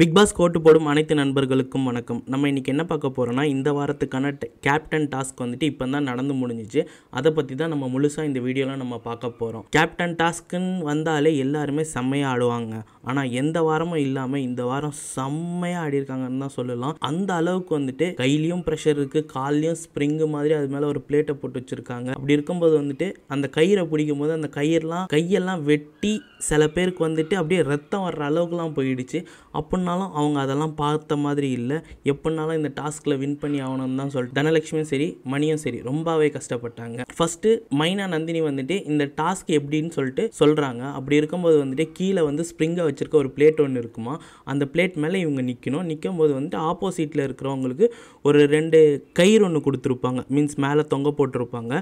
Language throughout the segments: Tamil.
பிக் பாஸ் கோட்டு போடும் அனைத்து நண்பர்களுக்கும் வணக்கம் நம்ம இன்றைக்கி என்ன பார்க்க போகிறோன்னா இந்த வாரத்துக்கான கேப்டன் டாஸ்க் வந்துட்டு இப்போ தான் நடந்து முடிஞ்சிச்சு அதை பற்றி தான் நம்ம முழுசாக இந்த வீடியோலாம் நம்ம பார்க்க போகிறோம் கேப்டன் டாஸ்க்குன்னு வந்தாலே எல்லாருமே செம்மையாக ஆடுவாங்க ஆனால் எந்த வாரமும் இல்லாமல் இந்த வாரம் செம்மையாக ஆடிருக்காங்கன்னு தான் சொல்லலாம் அந்த அளவுக்கு வந்துட்டு கையிலையும் ப்ரெஷர் இருக்குது கால்லையும் ஸ்ப்ரிங்கு மாதிரி அது மேலே ஒரு பிளேட்டை போட்டு வச்சுருக்காங்க அப்படி இருக்கும்போது வந்துட்டு அந்த கயிறை பிடிக்கும் போது அந்த கயிறெலாம் கையெல்லாம் வெட்டி சில பேருக்கு வந்துட்டு அப்படியே ரத்தம் வர்ற அளவுக்குலாம் போயிடுச்சு அப்படின்னு பண்ணாலும் அவங்க அதெல்லாம் பார்த்த மாதிரி இல்லை எப்படினாலும் இந்த டாஸ்கில் வின் பண்ணி ஆகணும்னு தான் சொல்லிட்டு தனலட்சுமியும் சரி மணியும் சரி ரொம்பவே கஷ்டப்பட்டாங்க ஃபஸ்ட்டு மைனா நந்தினி வந்துட்டு இந்த டாஸ்க் எப்படின்னு சொல்லிட்டு சொல்கிறாங்க அப்படி இருக்கும்போது வந்துட்டு கீழே வந்து ஸ்ப்ரிங்கை வச்சுருக்க ஒரு பிளேட் ஒன்று இருக்குமா அந்த பிளேட் மேலே இவங்க நிற்கணும் நிற்கும் போது வந்துட்டு ஆப்போசிட்டில் இருக்கிறவங்களுக்கு ஒரு ரெண்டு கயிறு ஒன்று கொடுத்துருப்பாங்க மீன்ஸ் மேலே தொங்க போட்டிருப்பாங்க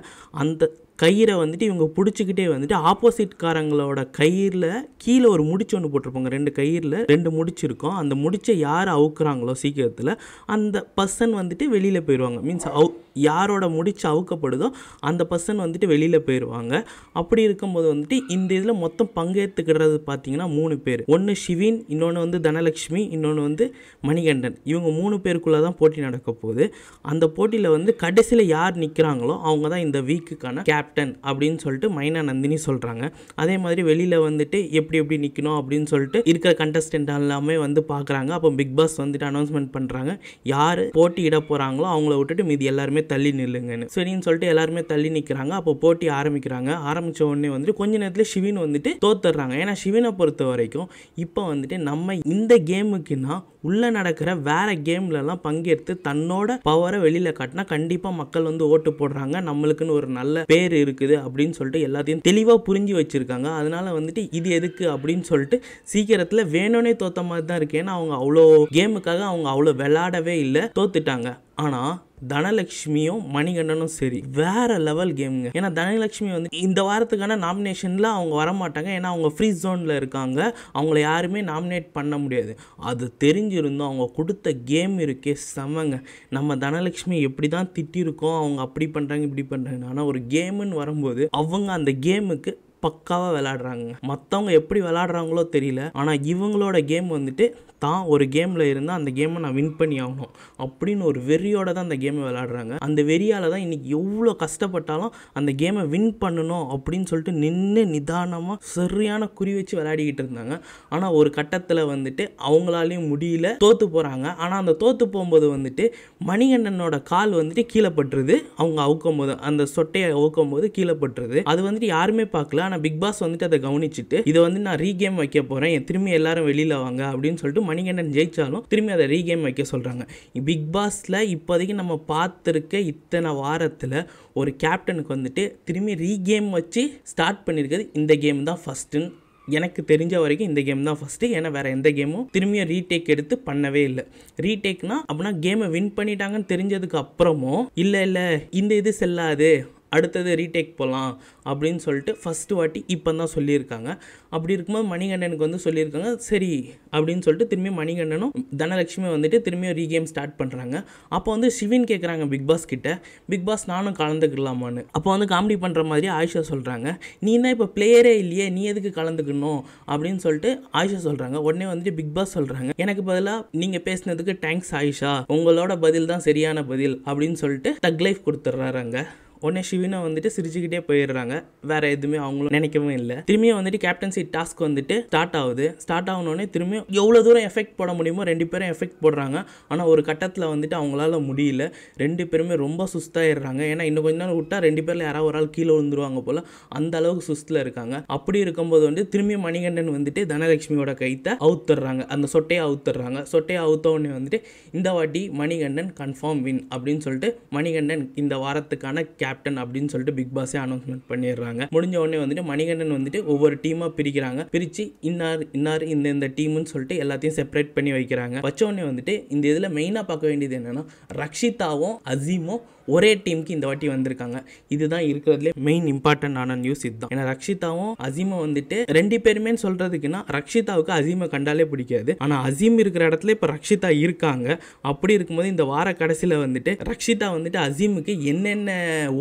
அந்த கயிறை வந்துட்டு இவங்க பிடிச்சிக்கிட்டே வந்துட்டு காரங்களோட கயிறில் கீழே ஒரு முடிச்சு ஒன்று போட்டிருப்பாங்க ரெண்டு கயிறில் ரெண்டு முடிச்சிருக்கோம் அந்த முடிச்சை யார் அவுக்குறாங்களோ சீக்கிரத்தில் அந்த பர்சன் வந்துட்டு வெளியில் போயிடுவாங்க மீன்ஸ் அவு யாரோட முடிச்சு அவுக்கப்படுதோ அந்த பர்சன் வந்துட்டு வெளியில் போயிடுவாங்க அப்படி இருக்கும்போது வந்துட்டு இந்த இதில் மொத்தம் பங்கேற்றுக்கிறது பார்த்தீங்கன்னா மூணு பேர் ஒன்று ஷிவின் இன்னொன்று வந்து தனலக்ஷ்மி இன்னொன்று வந்து மணிகண்டன் இவங்க மூணு பேருக்குள்ளே தான் போட்டி நடக்க போகுது அந்த போட்டியில் வந்து கடைசியில் யார் நிற்கிறாங்களோ அவங்க தான் இந்த வீக்குக்கான கேப் கேப்டன் அப்படின்னு சொல்லிட்டு மைனா நந்தினி சொல்கிறாங்க அதே மாதிரி வெளியில் வந்துட்டு எப்படி எப்படி நிற்கணும் அப்படின்னு சொல்லிட்டு இருக்கிற கண்டஸ்டன்ட் எல்லாமே வந்து பார்க்குறாங்க அப்போ பிக் பாஸ் வந்துட்டு அனௌன்ஸ்மெண்ட் பண்ணுறாங்க யார் போட்டியிட போகிறாங்களோ அவங்கள விட்டுட்டு மீதி எல்லாருமே தள்ளி நில்லுங்கன்னு சரின்னு சொல்லிட்டு எல்லாருமே தள்ளி நிற்கிறாங்க அப்போ போட்டி ஆரம்பிக்கிறாங்க ஆரம்பித்த உடனே வந்துட்டு கொஞ்ச நேரத்தில் ஷிவின் வந்துட்டு தோத்துடுறாங்க ஏன்னா ஷிவினை பொறுத்த வரைக்கும் இப்போ வந்துட்டு நம்ம இந்த கேமுக்குன்னா உள்ளே நடக்கிற வேற கேம்லலாம் பங்கேற்று தன்னோட பவரை வெளியில் காட்டினா கண்டிப்பாக மக்கள் வந்து ஓட்டு போடுறாங்க நம்மளுக்குன்னு ஒரு நல்ல பேர் உயிர் இருக்குது அப்படின்னு சொல்லிட்டு எல்லாத்தையும் தெளிவாக புரிஞ்சு வச்சுருக்காங்க அதனால் வந்துட்டு இது எதுக்கு அப்படின்னு சொல்லிட்டு சீக்கிரத்தில் வேணும்னே தோத்த மாதிரி தான் இருக்கு ஏன்னா அவங்க அவ்வளோ கேமுக்காக அவங்க அவ்வளோ விளாடவே இல்லை தோத்துட்டாங்க ஆனால் தனலட்சுமியும் மணிகண்டனும் சரி வேற லெவல் கேமுங்க ஏன்னா தனலட்சுமி வந்து இந்த வாரத்துக்கான நாமினேஷனில் அவங்க வரமாட்டாங்க ஏன்னா அவங்க ஃப்ரீ ஜோனில் இருக்காங்க அவங்கள யாருமே நாமினேட் பண்ண முடியாது அது தெரிஞ்சிருந்தோம் அவங்க கொடுத்த கேம் இருக்கே செமங்க நம்ம தனலட்சுமி எப்படி தான் திட்டிருக்கோம் அவங்க அப்படி பண்ணுறாங்க இப்படி பண்ணுறாங்க ஆனால் ஒரு கேமுன்னு வரும்போது அவங்க அந்த கேமுக்கு பக்காவாக விளாடுறாங்க மற்றவங்க எப்படி விளாடுறாங்களோ தெரியல ஆனால் இவங்களோட கேம் வந்துட்டு தான் ஒரு கேமில் இருந்தால் அந்த கேமை நான் வின் பண்ணி ஆகணும் அப்படின்னு ஒரு வெறியோட தான் அந்த கேமை விளாடுறாங்க அந்த வெறியால் தான் இன்றைக்கி எவ்வளோ கஷ்டப்பட்டாலும் அந்த கேமை வின் பண்ணணும் அப்படின்னு சொல்லிட்டு நின்று நிதானமாக சரியான குறி வச்சு விளையாடிக்கிட்டு இருந்தாங்க ஆனால் ஒரு கட்டத்தில் வந்துட்டு அவங்களாலையும் முடியல தோற்று போகிறாங்க ஆனால் அந்த தோற்று போகும்போது வந்துட்டு மணிகண்டனோட கால் வந்துட்டு கீழே பட்டுருது அவங்க அவுக்கும் போது அந்த சொட்டையை அவுக்கும் போது கீழே பட்டுருது அது வந்துட்டு யாருமே பார்க்கல ஆனால் ஆனால் பிக் பாஸ் வந்துட்டு அதை கவனிச்சுட்டு இதை வந்து நான் ரீகேம் வைக்க போகிறேன் திரும்பி எல்லாரும் வெளியில் வாங்க அப்படின்னு சொல்லிட்டு மணிகண்டன் ஜெயிச்சாலும் திரும்பி அதை ரீகேம் வைக்க சொல்கிறாங்க பிக் பாஸில் இப்போதைக்கு நம்ம பார்த்துருக்க இத்தனை வாரத்தில் ஒரு கேப்டனுக்கு வந்துட்டு திரும்பி ரீகேம் வச்சு ஸ்டார்ட் பண்ணியிருக்கிறது இந்த கேம் தான் ஃபஸ்ட்டுன்னு எனக்கு தெரிஞ்ச வரைக்கும் இந்த கேம் தான் ஃபஸ்ட்டு ஏன்னா வேறு எந்த கேமும் திரும்பியும் ரீடேக் எடுத்து பண்ணவே இல்லை ரீடேக்னால் அப்படின்னா கேமை வின் பண்ணிட்டாங்கன்னு தெரிஞ்சதுக்கு அப்புறமும் இல்லை இல்லை இந்த இது செல்லாது அடுத்தது ரீடேக் போகலாம் அப்படின்னு சொல்லிட்டு ஃபஸ்ட்டு வாட்டி இப்போ தான் சொல்லியிருக்காங்க அப்படி இருக்கும்போது மணிகண்டனுக்கு வந்து சொல்லியிருக்காங்க சரி அப்படின்னு சொல்லிட்டு திரும்பி மணிகண்டனும் தனலட்சுமி வந்துட்டு திரும்பியும் ரீகேம் ஸ்டார்ட் பண்ணுறாங்க அப்போ வந்து சிவின் கேட்குறாங்க பிக் பாஸ் கிட்ட பிக் பாஸ் நானும் கலந்துக்கலாமான்னு அப்போ வந்து காமெடி பண்ணுற மாதிரி ஆயிஷா சொல்கிறாங்க நீ தான் இப்போ பிளேயரே இல்லையே நீ எதுக்கு கலந்துக்கணும் அப்படின்னு சொல்லிட்டு ஆயிஷா சொல்கிறாங்க உடனே வந்துட்டு பிக் பாஸ் சொல்கிறாங்க எனக்கு பதிலாக நீங்கள் பேசினதுக்கு தேங்க்ஸ் ஆயிஷா உங்களோட பதில் தான் சரியான பதில் அப்படின்னு சொல்லிட்டு தக் லைஃப் கொடுத்துட்றாங்க உடனே ஷிவினா வந்துட்டு சிரிச்சுக்கிட்டே போயிடுறாங்க வேற எதுவுமே அவங்களும் நினைக்கவும் இல்லை திரும்பியும் வந்துட்டு கேப்டன்சி டாஸ்க் வந்துட்டு ஸ்டார்ட் ஆகுது ஸ்டார்ட் ஆகணுன்னே திரும்பியும் எவ்வளோ தூரம் எஃபெக்ட் போட முடியுமோ ரெண்டு பேரும் எஃபெக்ட் போடுறாங்க ஆனால் ஒரு கட்டத்தில் வந்துட்டு அவங்களால முடியல ரெண்டு பேருமே ரொம்ப சுஸ்தாயிடுறாங்க ஏன்னா இன்னும் கொஞ்ச நாள் விட்டா ரெண்டு பேரில் யாராவது ஒரு ஆள் கீழே விழுந்துருவாங்க போல் அந்த அளவுக்கு சுஸ்தில் இருக்காங்க அப்படி இருக்கும்போது வந்து திரும்பி மணிகண்டன் வந்துட்டு தனலட்சுமியோட கைத்தை அவுத்துடுறாங்க அந்த சொட்டையை அவுத்துடுறாங்க சொட்டையை அவுத்த உடனே வந்துட்டு இந்த வாட்டி மணிகண்டன் கன்ஃபார்ம் வின் அப்படின்னு சொல்லிட்டு மணிகண்டன் இந்த வாரத்துக்கான கேப்டன் அப்படின்னு சொல்லிட்டு பிக் பாஸே அனௌன்ஸ்மெண்ட் பண்ணிடுறாங்க முடிஞ்ச உடனே வந்துட்டு மணிகண்டன் வந்துட்டு ஒவ்வொரு டீமாக பிரிக்கிறாங்க பிரித்து இன்னார் இன்னார் இந்த இந்த டீம்னு சொல்லிட்டு எல்லாத்தையும் செப்பரேட் பண்ணி வைக்கிறாங்க வச்ச உடனே வந்துட்டு இந்த இதில் மெயினாக பார்க்க வேண்டியது என்னென்னா ரக்ஷிதாவும் அசீமும் ஒரே டீமுக்கு இந்த வாட்டி வந்திருக்காங்க இதுதான் இருக்கிறதுலே மெயின் ஆன நியூஸ் இதுதான் ரக்ஷிதாவும் அசீமா வந்துட்டு ரெண்டு பேருமே சொல்றதுக்குன்னா ரக்ஷிதாவுக்கு அசீமை கண்டாலே பிடிக்காது ஆனால் அசீம் இருக்கிற இடத்துல இப்போ ரக்ஷிதா இருக்காங்க அப்படி இருக்கும்போது இந்த வார கடைசியில வந்துட்டு ரக்ஷிதா வந்துட்டு அசீமுக்கு என்னென்ன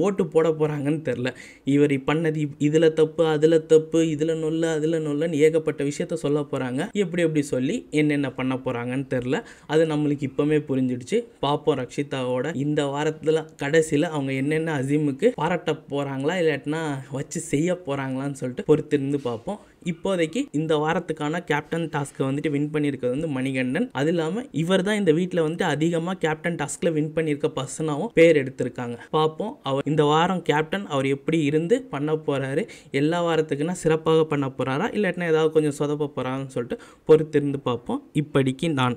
ஓட்டு போட போகிறாங்கன்னு தெரில இவர் பண்ணது இதில் தப்பு அதில் தப்பு இதில் நொல்ல அதில் நொல்லன்னு ஏகப்பட்ட விஷயத்த சொல்ல போகிறாங்க எப்படி எப்படி சொல்லி என்னென்ன பண்ண போகிறாங்கன்னு தெரில அது நம்மளுக்கு இப்பவுமே புரிஞ்சிடுச்சு பார்ப்போம் ரக்ஷிதாவோட இந்த வாரத்தில் கடைசியில் அவங்க என்னென்ன அசீமுக்கு பாராட்ட போகிறாங்களா இல்லாட்டினா வச்சு செய்ய போகிறாங்களான்னு சொல்லிட்டு பொறுத்திருந்து பார்ப்போம் இப்போதைக்கு இந்த வாரத்துக்கான கேப்டன் டாஸ்க்கை வந்துட்டு வின் பண்ணியிருக்கிறது வந்து மணிகண்டன் அது இல்லாமல் இவர் தான் இந்த வீட்டில் வந்துட்டு அதிகமாக கேப்டன் டாஸ்கில் வின் பண்ணியிருக்க பர்சனாகவும் பேர் எடுத்திருக்காங்க பார்ப்போம் அவர் இந்த வாரம் கேப்டன் அவர் எப்படி இருந்து பண்ண போகிறாரு எல்லா வாரத்துக்குன்னா சிறப்பாக பண்ண போகிறாரா இல்லாட்டினா ஏதாவது கொஞ்சம் சொதப்ப போகிறான்னு சொல்லிட்டு பொறுத்திருந்து பார்ப்போம் இப்படிக்கு நான்